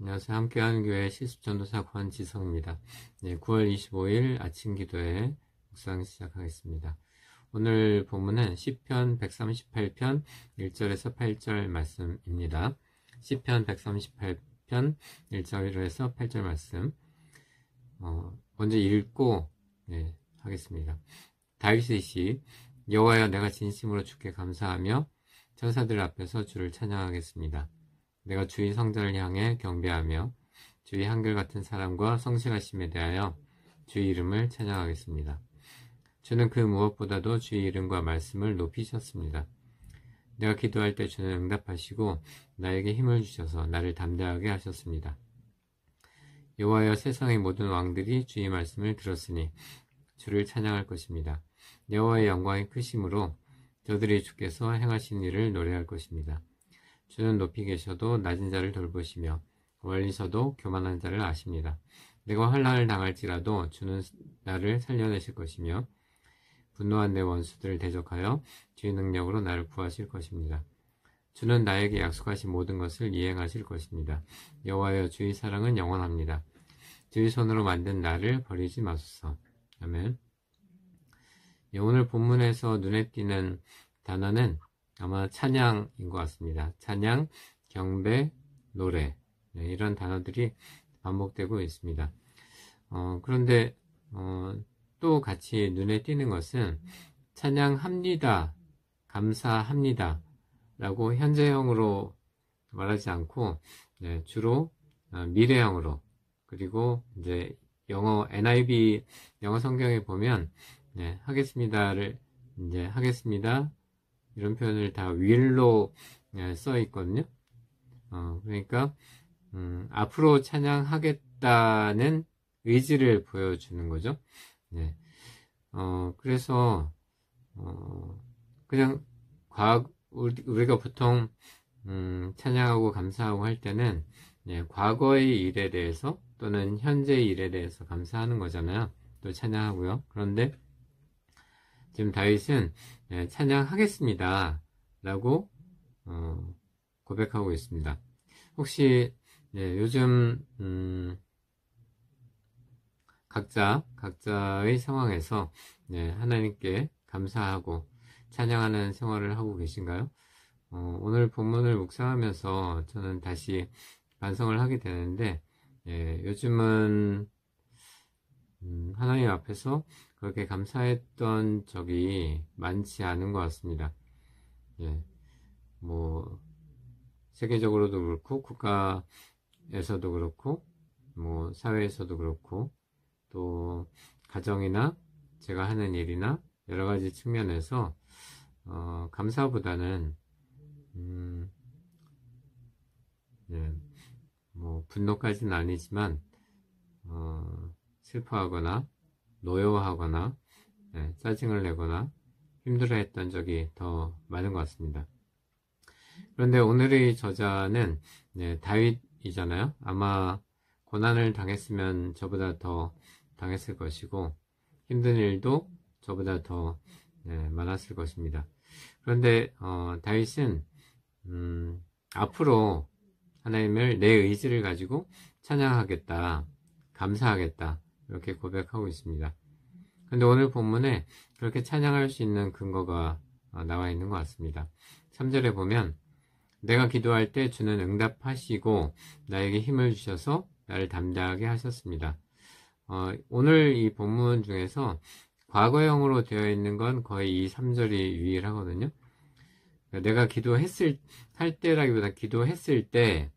안녕하세요. 함께하는 교회 실습전도사 권지성입니다. 네, 9월 25일 아침 기도에 묵상 시작하겠습니다. 오늘 본문은 1 0편 138편 1절에서 8절 말씀입니다. 1 0편 138편 1절에서 8절 말씀 어, 먼저 읽고 네, 하겠습니다. 다윗이 여호와여 내가 진심으로 주께 감사하며 천사들 앞에서 주를 찬양하겠습니다. 내가 주의 성전을 향해 경배하며 주의 한결 같은 사람과 성실하심에 대하여 주의 이름을 찬양하겠습니다. 주는 그 무엇보다도 주의 이름과 말씀을 높이셨습니다. 내가 기도할 때 주는 응답하시고 나에게 힘을 주셔서 나를 담대하게 하셨습니다. 여호와여 세상의 모든 왕들이 주의 말씀을 들었으니 주를 찬양할 것입니다. 여호와의 영광이 크심으로 저들이 주께서 행하신 일을 노래할 것입니다. 주는 높이 계셔도 낮은 자를 돌보시며 멀리서도 교만한 자를 아십니다. 내가 환란을 당할지라도 주는 나를 살려내실 것이며 분노한 내 원수들을 대적하여 주의 능력으로 나를 구하실 것입니다. 주는 나에게 약속하신 모든 것을 이행하실 것입니다. 여호와여 주의 사랑은 영원합니다. 주의 손으로 만든 나를 버리지 마소서. 아멘. 예, 오늘 본문에서 눈에 띄는 단어는 아마 찬양인 것 같습니다. 찬양, 경배, 노래 네, 이런 단어들이 반복되고 있습니다. 어, 그런데 어, 또 같이 눈에 띄는 것은 찬양합니다, 감사합니다 라고 현재형으로 말하지 않고 네, 주로 어, 미래형으로 그리고 이제 영어 NIV 영어 성경에 보면 네, 하겠습니다를 이제 하겠습니다 이런 표현을 다 will로 예, 써 있거든요. 어, 그러니까 음, 앞으로 찬양하겠다는 의지를 보여주는 거죠. 네. 어, 그래서 어, 그냥 과 우리가 보통 음, 찬양하고 감사하고 할 때는 예, 과거의 일에 대해서 또는 현재의 일에 대해서 감사하는 거잖아요. 또 찬양하고요. 그런데 지금 다윗은 예, 찬양하겠습니다. 라고 어, 고백하고 있습니다. 혹시 예, 요즘 음, 각자 각자의 상황에서 예, 하나님께 감사하고 찬양하는 생활을 하고 계신가요? 어, 오늘 본문을 묵상하면서 저는 다시 반성을 하게 되는데 요즘은 음, 하나님 앞에서 그렇게 감사했던 적이 많지 않은 것 같습니다. 예, 뭐 세계적으로도 그렇고 국가에서도 그렇고 뭐 사회에서도 그렇고 또 가정이나 제가 하는 일이나 여러 가지 측면에서 어, 감사보다는 음, 예, 뭐 분노까지는 아니지만 어, 슬퍼하거나 노여워하거나 네, 짜증을 내거나 힘들어했던 적이 더 많은 것 같습니다. 그런데 오늘의 저자는 네, 다윗이잖아요. 아마 고난을 당했으면 저보다 더 당했을 것이고 힘든 일도 저보다 더 네, 많았을 것입니다. 그런데 어, 다윗은 음, 앞으로 하나님을 내 의지를 가지고 찬양하겠다, 감사하겠다, 이렇게 고백하고 있습니다. 근데 오늘 본문에 그렇게 찬양할 수 있는 근거가 아, 나와 있는 것 같습니다. 3절에 보면 내가 기도할 때 주는 응답하시고 나에게 힘을 주셔서 나를 담대하게 하셨습니다. 어, 오늘 이 본문 중에서 과거형으로 되어 있는 건 거의 이 3절이 유일하거든요. 그러니까 내가 기도했을 할 때라기보다 기도했을 때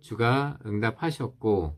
주가 응답하셨고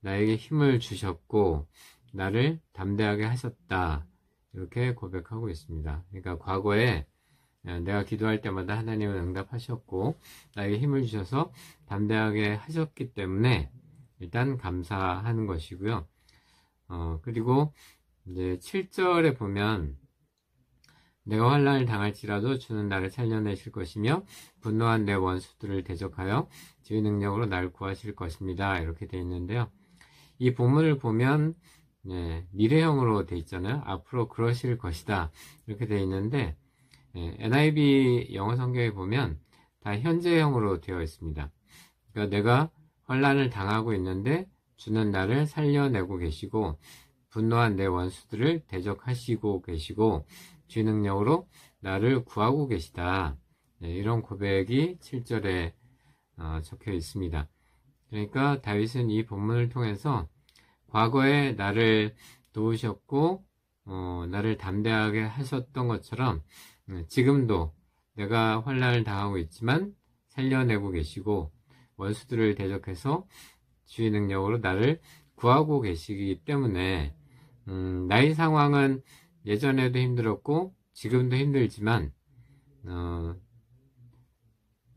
나에게 힘을 주셨고 나를 담대하게 하셨다. 이렇게 고백하고 있습니다. 그러니까 과거에 어, 내가 기도할 때마다 하나님은 응답하셨고 나에게 힘을 주셔서 담대하게 하셨기 때문에 일단 감사하는 것이고요. 어, 그리고 이제 7절에 보면 내가 환란을 당할지라도 주는 나를 살려내실 것이며 분노한 내 원수들을 대적하여 주의 능력으로 날 구하실 것입니다. 이렇게 되어 있는데요. 이 본문을 보면 예, 미래형으로 돼 있잖아요. 앞으로 그러실 것이다. 이렇게 돼 있는데 예, NIV 영어 성경에 보면 다 현재형으로 되어 있습니다. 그러니까 내가 혼란을 당하고 있는데 주는 나를 살려내고 계시고 분노한 내 원수들을 대적하시고 계시고 주 능력으로 나를 구하고 계시다. 예, 이런 고백이 7절에 어, 적혀 있습니다. 그러니까 다윗은 이 본문을 통해서 과거에 나를 도우셨고 어, 나를 담대하게 하셨던 것처럼 음, 지금도 내가 환란을 당하고 있지만 살려내고 계시고 원수들을 대적해서 주의 능력으로 나를 구하고 계시기 때문에 음, 나의 상황은 예전에도 힘들었고 지금도 힘들지만 어,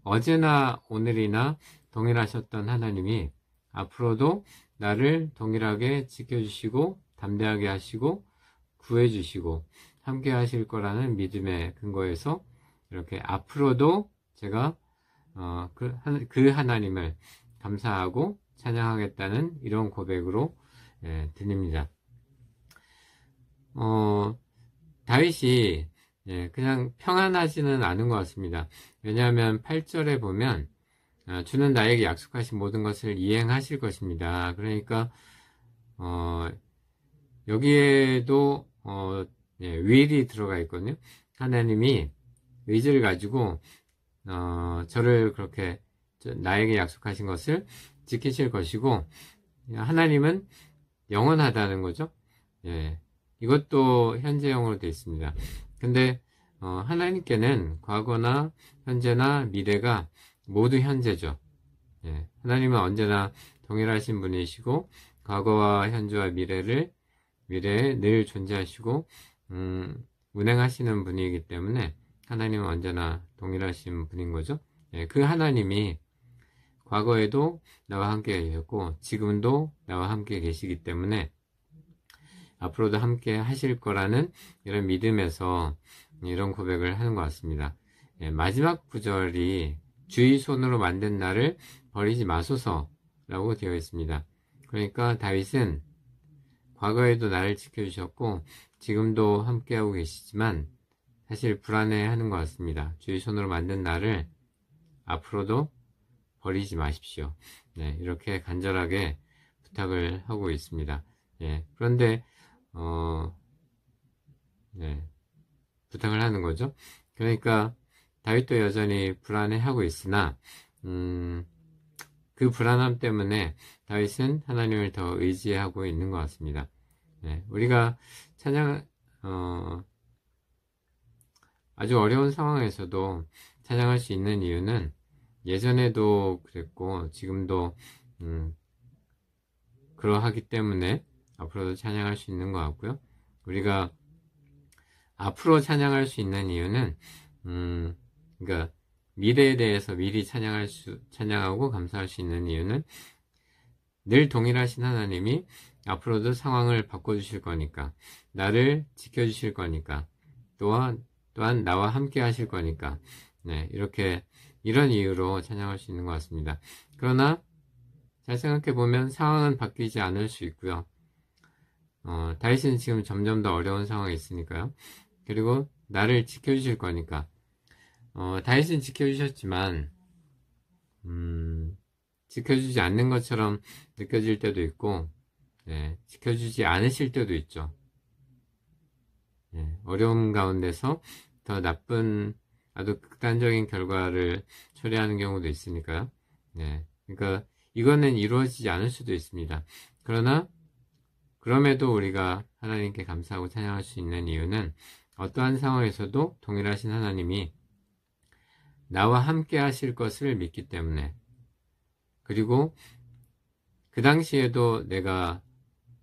어제나 오늘이나 동일하셨던 하나님이 앞으로도 나를 동일하게 지켜주시고 담대하게 하시고 구해주시고 함께 하실 거라는 믿음의 근거에서 이렇게 앞으로도 제가 어, 그, 그, 하나님을 감사하고 찬양하겠다는 이런 고백으로 예, 드립니다. 어, 다윗이 예, 그냥 평안하지는 않은 것 같습니다. 왜냐하면 8절에 보면 어, 주는 나에게 약속하신 모든 것을 이행하실 것입니다. 그러니까 어, 여기에도 어, 예, w 이 들어가 있거든요. 하나님이 의지를 가지고 어, 저를 그렇게 나에게 약속하신 것을 지키실 것이고 하나님은 영원하다는 거죠. 예, 이것도 현재형으로 되어 있습니다. 근데 어, 하나님께는 과거나 현재나 미래가 모두 현재죠. 예. 하나님은 언제나 동일하신 분이시고 과거와 현재와 미래를 미래에 늘 존재하시고 음, 운행하시는 분이기 때문에 하나님은 언제나 동일하신 분인 거죠. 예, 그 하나님이 과거에도 나와 함께 계셨고 지금도 나와 함께 계시기 때문에 앞으로도 함께 하실 거라는 이런 믿음에서 이런 고백을 하는 것 같습니다. 예, 마지막 구절이 주의 손으로 만든 나를 버리지 마소서라고 되어 있습니다. 그러니까 다윗은 과거에도 나를 지켜주셨고 지금도 함께하고 계시지만 사실 불안해하는 것 같습니다. 주의 손으로 만든 나를 앞으로도 버리지 마십시오. 네, 이렇게 간절하게 부탁을 하고 있습니다. 예, 그런데 어, 네, 부탁을 하는 거죠. 그러니까 다윗도 여전히 불안해하고 있으나 음, 그 불안함 때문에 다윗은 하나님을 더 의지하고 있는 것 같습니다. 네, 우리가 찬양 어, 아주 어려운 상황에서도 찬양할 수 있는 이유는 예전에도 그랬고 지금도 음, 그러하기 때문에 앞으로도 찬양할 수 있는 것 같고요. 우리가 앞으로 찬양할 수 있는 이유는 음, 그러니까 미래에 대해서 미리 찬양할 수, 찬양하고 감사할 수 있는 이유는 늘 동일하신 하나님이 앞으로도 상황을 바꿔주실 거니까, 나를 지켜주실 거니까, 또한, 또한 나와 함께 하실 거니까, 네, 이렇게, 이런 이유로 찬양할 수 있는 것 같습니다. 그러나, 잘 생각해 보면 상황은 바뀌지 않을 수 있고요. 어, 다윗은 지금 점점 더 어려운 상황이 있으니까요. 그리고 나를 지켜주실 거니까, 어, 다윗은 지켜주셨지만 음, 지켜주지 않는 것처럼 느껴질 때도 있고 예, 지켜주지 않으실 때도 있죠. 예, 어려움 가운데서 더 나쁜 아주 극단적인 결과를 초래하는 경우도 있으니까요. 예, 그러니까 이거는 이루어지지 않을 수도 있습니다. 그러나 그럼에도 우리가 하나님께 감사하고 찬양할 수 있는 이유는 어떠한 상황에서도 동일하신 하나님이 나와 함께 하실 것을 믿기 때문에 그리고 그 당시에도 내가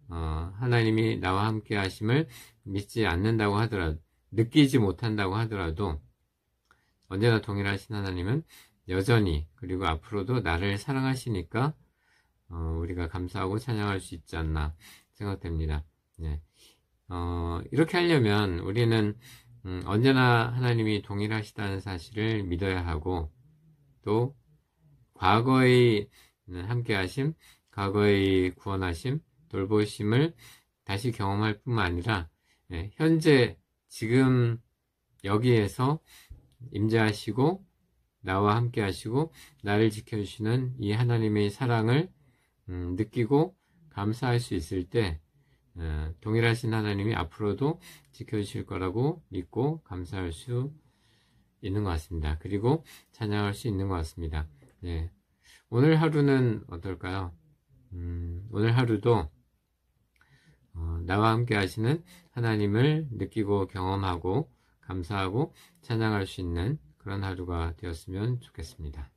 어, 하나님이 나와 함께 하심을 믿지 않는다고 하더라도 느끼지 못한다고 하더라도 언제나 동일하신 하나님은 여전히 그리고 앞으로도 나를 사랑하시니까 어, 우리가 감사하고 찬양할 수 있지 않나 생각됩니다. 네. 어, 이렇게 하려면 우리는 음, 언제나 하나님이 동일하시다는 사실을 믿어야 하고 또 과거의 함께하심, 과거의 구원하심, 돌보심을 다시 경험할 뿐만 아니라 예, 현재 지금 여기에서 임재하시고 나와 함께 하시고 나를 지켜주시는 이 하나님의 사랑을 음, 느끼고 감사할 수 있을 때 예, 동일하신 하나님이 앞으로도 지켜주실 거라고 믿고 감사할 수 있는 것 같습니다. 그리고 찬양할 수 있는 것 같습니다. 네. 오늘 하루는 어떨까요? 음, 오늘 하루도 어, 나와 함께 하시는 하나님을 느끼고 경험하고 감사하고 찬양할 수 있는 그런 하루가 되었으면 좋겠습니다.